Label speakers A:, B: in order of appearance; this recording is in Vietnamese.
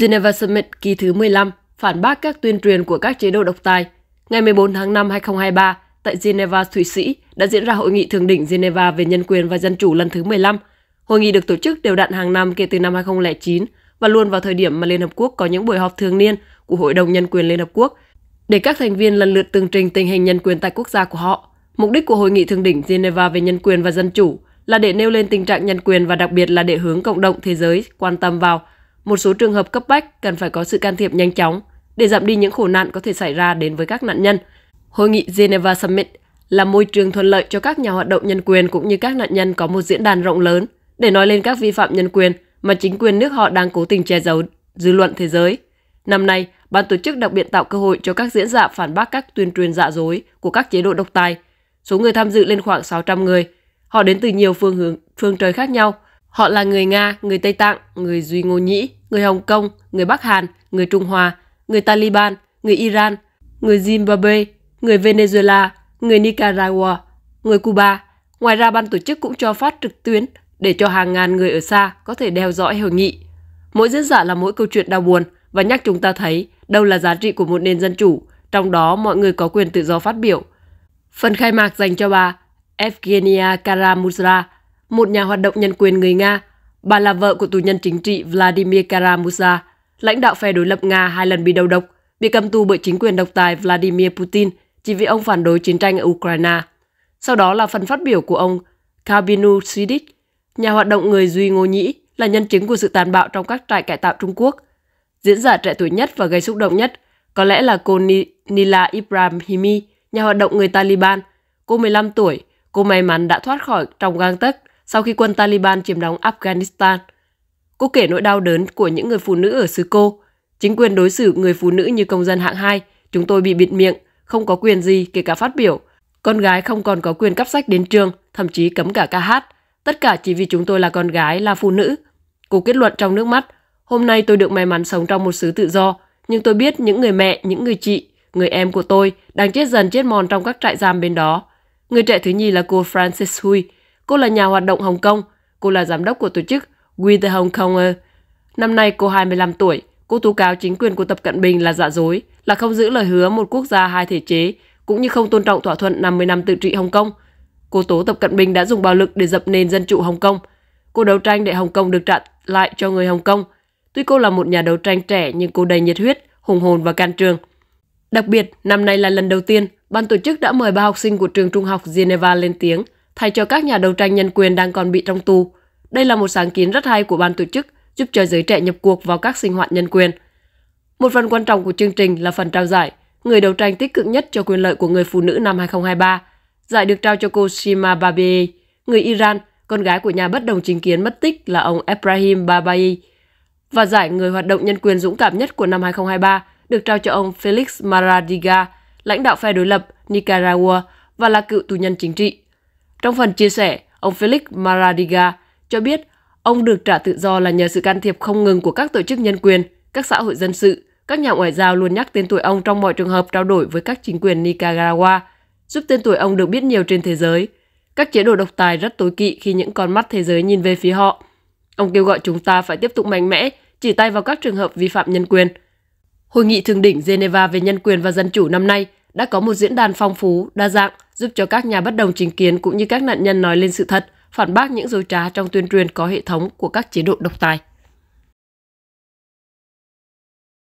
A: Geneva Summit kỳ thứ 15 phản bác các tuyên truyền của các chế độ độc tài. Ngày 14 tháng 5 2023 tại Geneva, Thụy Sĩ đã diễn ra hội nghị thượng đỉnh Geneva về nhân quyền và dân chủ lần thứ 15. Hội nghị được tổ chức đều đặn hàng năm kể từ năm 2009 và luôn vào thời điểm mà Liên Hợp Quốc có những buổi họp thường niên của Hội đồng Nhân quyền Liên Hợp Quốc để các thành viên lần lượt tường trình tình hình nhân quyền tại quốc gia của họ. Mục đích của Hội nghị Thượng đỉnh Geneva về nhân quyền và dân chủ là để nêu lên tình trạng nhân quyền và đặc biệt là để hướng cộng đồng thế giới quan tâm vào một số trường hợp cấp bách cần phải có sự can thiệp nhanh chóng để giảm đi những khổ nạn có thể xảy ra đến với các nạn nhân. Hội nghị Geneva Summit là môi trường thuận lợi cho các nhà hoạt động nhân quyền cũng như các nạn nhân có một diễn đàn rộng lớn để nói lên các vi phạm nhân quyền mà chính quyền nước họ đang cố tình che giấu dư luận thế giới. Năm nay, ban tổ chức đặc biệt tạo cơ hội cho các diễn giả phản bác các tuyên truyền dạ dối của các chế độ độc tài. Số người tham dự lên khoảng 600 người. Họ đến từ nhiều phương hướng, phương trời khác nhau. Họ là người Nga, người Tây Tạng, người Duy Ngô Nhĩ, người Hồng Kông, người Bắc Hàn, người Trung Hoa, người Taliban, người Iran, người Zimbabwe, người Venezuela, người Nicaragua, người Cuba. Ngoài ra, ban tổ chức cũng cho phát trực tuyến để cho hàng ngàn người ở xa có thể đeo dõi hội nghị. Mỗi diễn giả là mỗi câu chuyện đau buồn và nhắc chúng ta thấy đâu là giá trị của một nền dân chủ, trong đó mọi người có quyền tự do phát biểu. Phần khai mạc dành cho bà Evgenia Karamuzra, một nhà hoạt động nhân quyền người Nga Bà là vợ của tù nhân chính trị Vladimir kara lãnh đạo phe đối lập Nga hai lần bị đầu độc, bị cầm tù bởi chính quyền độc tài Vladimir Putin chỉ vì ông phản đối chiến tranh ở Ukraine. Sau đó là phần phát biểu của ông Kabinu Sidik, nhà hoạt động người Duy Ngô Nhĩ, là nhân chứng của sự tàn bạo trong các trại cải tạo Trung Quốc. Diễn giả trẻ tuổi nhất và gây xúc động nhất có lẽ là cô Nila Ibrahimi, nhà hoạt động người Taliban. Cô 15 tuổi, cô may mắn đã thoát khỏi trong gang tấc sau khi quân Taliban chiếm đóng Afghanistan. Cô kể nỗi đau đớn của những người phụ nữ ở xứ cô. Chính quyền đối xử người phụ nữ như công dân hạng 2, chúng tôi bị bịt miệng, không có quyền gì kể cả phát biểu. Con gái không còn có quyền cắp sách đến trường, thậm chí cấm cả ca hát. Tất cả chỉ vì chúng tôi là con gái, là phụ nữ. Cô kết luận trong nước mắt, hôm nay tôi được may mắn sống trong một xứ tự do, nhưng tôi biết những người mẹ, những người chị, người em của tôi đang chết dần chết mòn trong các trại giam bên đó. Người trẻ thứ nhì là cô Frances Hui, Cô là nhà hoạt động Hồng Kông, cô là giám đốc của tổ chức We the Hong Konger. Năm nay cô 25 tuổi, cô tố cáo chính quyền của Tập Cận Bình là giả dối, là không giữ lời hứa một quốc gia hai thể chế, cũng như không tôn trọng thỏa thuận 50 năm tự trị Hồng Kông. Cô tố Tập Cận Bình đã dùng bạo lực để dập nền dân chủ Hồng Kông. Cô đấu tranh để Hồng Kông được trả lại cho người Hồng Kông. Tuy cô là một nhà đấu tranh trẻ nhưng cô đầy nhiệt huyết, hùng hồn và can trường. Đặc biệt, năm nay là lần đầu tiên, ban tổ chức đã mời ba học sinh của trường trung học Geneva lên tiếng – thay cho các nhà đấu tranh nhân quyền đang còn bị trong tù. Đây là một sáng kiến rất hay của ban tổ chức, giúp cho giới trẻ nhập cuộc vào các sinh hoạt nhân quyền. Một phần quan trọng của chương trình là phần trao giải, người đấu tranh tích cực nhất cho quyền lợi của người phụ nữ năm 2023. Giải được trao cho cô Shima Babi, người Iran, con gái của nhà bất đồng chính kiến mất tích là ông Ebrahim Babai. Và giải người hoạt động nhân quyền dũng cảm nhất của năm 2023 được trao cho ông Felix Maradiga, lãnh đạo phe đối lập Nicaragua và là cựu tù nhân chính trị. Trong phần chia sẻ, ông Felix Maradiga cho biết ông được trả tự do là nhờ sự can thiệp không ngừng của các tổ chức nhân quyền, các xã hội dân sự, các nhà ngoại giao luôn nhắc tên tuổi ông trong mọi trường hợp trao đổi với các chính quyền Nicaragua, giúp tên tuổi ông được biết nhiều trên thế giới. Các chế độ độc tài rất tối kỵ khi những con mắt thế giới nhìn về phía họ. Ông kêu gọi chúng ta phải tiếp tục mạnh mẽ, chỉ tay vào các trường hợp vi phạm nhân quyền. Hội nghị thượng đỉnh Geneva về nhân quyền và dân chủ năm nay đã có một diễn đàn phong phú, đa dạng – giúp cho các nhà bất đồng chính kiến cũng như các nạn nhân nói lên sự thật, phản bác những dối trá trong tuyên truyền có hệ thống của các chế độ độc tài.